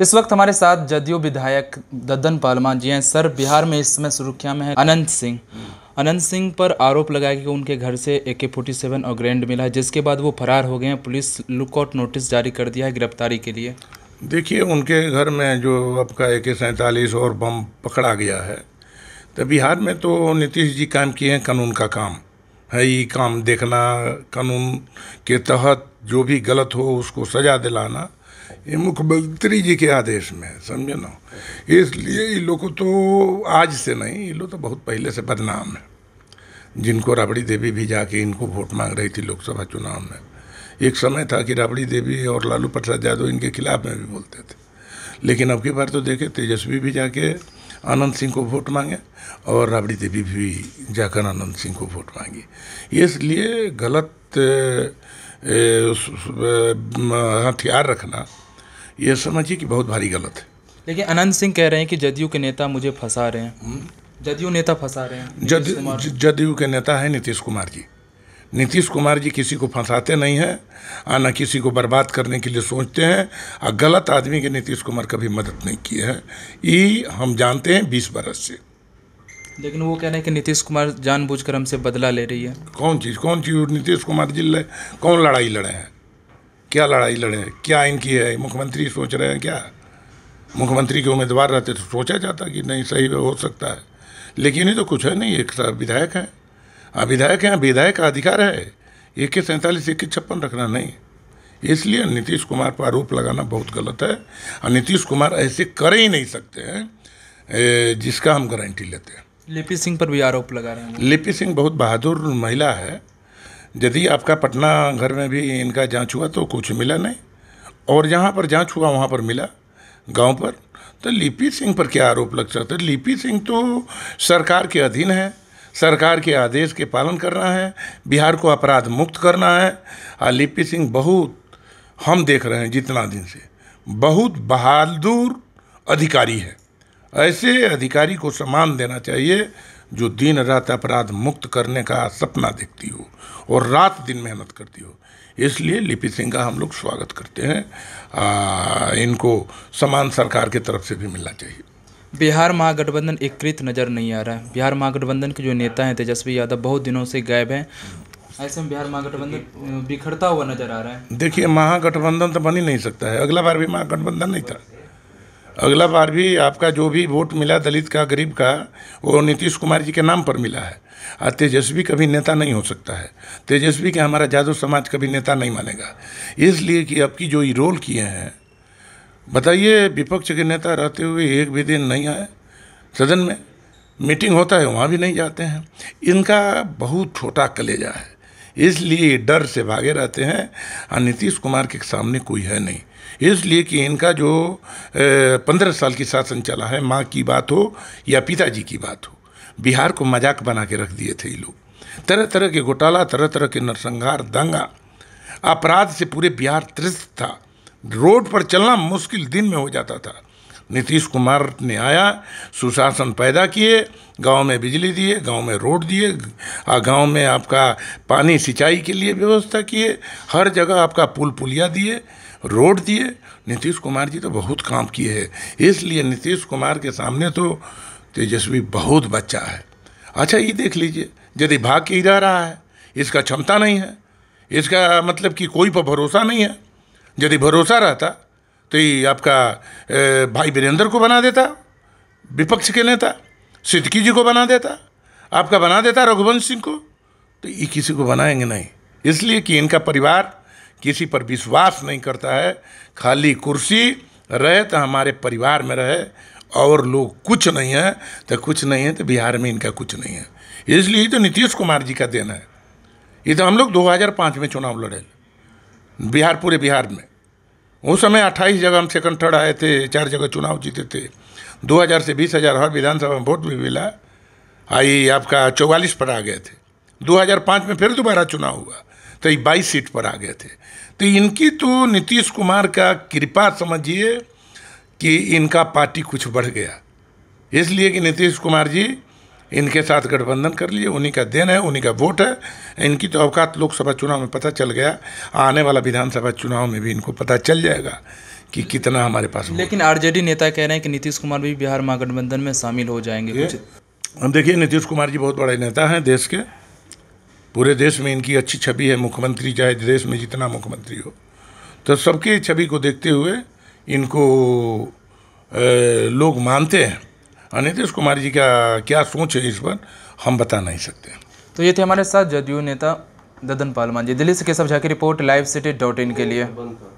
इस वक्त हमारे साथ जदयू विधायक ददन पालमा जी हैं सर बिहार में इस समय सुर्खिया में है अनंत सिंह अनंत सिंह पर आरोप लगाया कि उनके घर से ए के फोर्टी सेवन और ग्रैंड मिला है जिसके बाद वो फरार हो गए हैं पुलिस लुकआउट नोटिस जारी कर दिया है गिरफ्तारी के लिए देखिए उनके घर में जो आपका ए के सैंतालीस और बम पकड़ा गया है तो बिहार में तो नीतीश जी काम किए हैं कानून का काम है ये काम देखना कानून के तहत जो भी गलत हो उसको सजा दिलाना ये मुख्यमंत्री जी के आदेश में है समझे ना इसलिए ये लोग तो आज से नहीं ये लोग तो बहुत पहले से बदनाम है जिनको राबड़ी देवी भी जाके इनको वोट मांग रही थी लोकसभा चुनाव में एक समय था कि राबड़ी देवी और लालू प्रसाद यादव इनके खिलाफ में भी बोलते थे लेकिन अब की बार तो देखे तेजस्वी भी जाके आनंद सिंह को वोट मांगे और राबड़ी देवी भी जाकर आनंद सिंह को वोट मांगे इसलिए गलत हथियार रखना ये समझिए कि बहुत भारी गलत है लेकिन अनंत सिंह कह रहे हैं कि जदयू के नेता मुझे फंसा रहे हैं हम्म। जदयू नेता फंसा रहे हैं जदयू के नेता है नीतीश कुमार जी नीतीश कुमार जी किसी को फंसाते नहीं हैं और न किसी को बर्बाद करने के लिए सोचते हैं और गलत आदमी के नीतीश कुमार कभी मदद नहीं किए हैं ये हम जानते हैं बीस बरस से लेकिन वो कह रहे हैं कि नीतीश कुमार जानबूझकर हमसे बदला ले रही है कौन चीज़ कौन चीज़ नीतीश कुमार जी ले कौन लड़ाई लड़े हैं क्या लड़ाई लड़े हैं क्या इनकी है मुख्यमंत्री सोच रहे हैं क्या मुख्यमंत्री के उम्मीदवार रहते तो सोचा जाता कि नहीं सही हो सकता है लेकिन ये तो कुछ है नहीं एक विधायक हैं आप विधायक हैं विधायक का अधिकार है एक सैंतालीस एक के छप्पन रखना नहीं इसलिए नीतीश कुमार पर आरोप लगाना बहुत गलत है और नीतीश कुमार ऐसे कर ही नहीं सकते हैं जिसका हम गारंटी लेते हैं लिपि सिंह पर भी आरोप लगा रहे हैं लिपि सिंह बहुत बहादुर महिला है यदि आपका पटना घर में भी इनका जांच हुआ तो कुछ मिला नहीं और जहाँ पर जांच हुआ वहाँ पर मिला गांव पर तो लिपि सिंह पर क्या आरोप लग सकता है लिपि सिंह तो सरकार के अधीन है सरकार के आदेश के पालन करना है बिहार को अपराध मुक्त करना है और लिपि सिंह बहुत हम देख रहे हैं जितना दिन से बहुत बहादुर अधिकारी है ऐसे अधिकारी को सम्मान देना चाहिए जो दिन रात अपराध मुक्त करने का सपना देखती हो और रात दिन मेहनत करती हो इसलिए लिपि सिंह का हम लोग स्वागत करते हैं आ, इनको समान सरकार की तरफ से भी मिलना चाहिए बिहार महागठबंधन एककृत नज़र नहीं आ रहा है बिहार महागठबंधन के जो नेता हैं तेजस्वी यादव बहुत दिनों से गायब हैं ऐसे में बिहार महागठबंधन बिखरता हुआ नजर आ रहा है देखिए महागठबंधन तो बन ही नहीं सकता है अगला बार भी महागठबंधन नहीं था अगला बार भी आपका जो भी वोट मिला दलित का गरीब का वो नीतीश कुमार जी के नाम पर मिला है और तेजस्वी कभी नेता नहीं हो सकता है तेजस्वी के हमारा जादू समाज कभी नेता नहीं मानेगा इसलिए कि आपकी जो ये रोल किए हैं बताइए विपक्ष के नेता रहते हुए एक भी दिन नहीं आए सदन में मीटिंग होता है वहाँ भी नहीं जाते हैं इनका बहुत छोटा कलेजा है इसलिए डर से भागे रहते हैं और हाँ, नीतीश कुमार के सामने कोई है नहीं इसलिए कि इनका जो पंद्रह साल की शासन चला है माँ की बात हो या पिताजी की बात हो बिहार को मजाक बना के रख दिए थे ये लोग तरह तरह के घोटाला तरह तरह के नरसंहार दंगा अपराध से पूरे बिहार त्रस्त था रोड पर चलना मुश्किल दिन में हो जाता था नीतीश कुमार ने आया सुशासन पैदा किए गांव में बिजली दिए गांव में रोड दिए गांव में आपका पानी सिंचाई के लिए व्यवस्था किए हर जगह आपका पुल पुलिया दिए रोड दिए नीतीश कुमार जी तो बहुत काम किए हैं इसलिए नीतीश कुमार के सामने तो तेजस्वी बहुत बच्चा है अच्छा ये देख लीजिए यदि भाग के ही रह रहा है इसका क्षमता नहीं है इसका मतलब कि कोई पर भरोसा नहीं है यदि भरोसा रहता तो ये आपका भाई वीरेंद्र को बना देता विपक्ष के नेता सिद्दकी जी को बना देता आपका बना देता रघुवंश सिंह को तो ये किसी को बनाएंगे नहीं इसलिए कि इनका परिवार किसी पर विश्वास नहीं करता है खाली कुर्सी रहे तो हमारे परिवार में रहे और लोग कुछ नहीं है तो कुछ नहीं है तो बिहार में इनका कुछ नहीं है इसलिए तो नीतीश कुमार जी का देना है ये तो हम लोग 2005 में चुनाव लड़े बिहार पूरे बिहार में उस समय अट्ठाईस जगह हम सेकंड थर्ड आए थे चार जगह चुनाव जीते थे 2000 से 20000 हर विधानसभा में वोट भी मिला आई आपका चौवालीस पर आ गए थे 2005 में फिर दोबारा चुनाव हुआ तो ये बाईस सीट पर आ गए थे तो इनकी तो नीतीश कुमार का कृपा समझिए कि इनका पार्टी कुछ बढ़ गया इसलिए कि नीतीश कुमार जी इनके साथ गठबंधन कर लिए उन्हीं का देन है उन्हीं का वोट है इनकी तो अवकात लोकसभा चुनाव में पता चल गया आने वाला विधानसभा चुनाव में भी इनको पता चल जाएगा कि कितना हमारे पास लेकिन आरजेडी नेता कह रहे हैं कि नीतीश कुमार भी बिहार महागठबंधन में शामिल हो जाएंगे हम देखिए नीतीश कुमार जी बहुत बड़े नेता हैं देश के पूरे देश में इनकी अच्छी छवि है मुख्यमंत्री चाहे देश में जितना मुख्यमंत्री हो तो सबके छवि को देखते हुए इनको लोग मानते हैं नीतीश कुमार जी का क्या सोच है इस पर हम बता नहीं सकते तो ये थे हमारे साथ जदयू नेता ददन मान जी दिल्ली से केशव झा की report live city dot in के लिए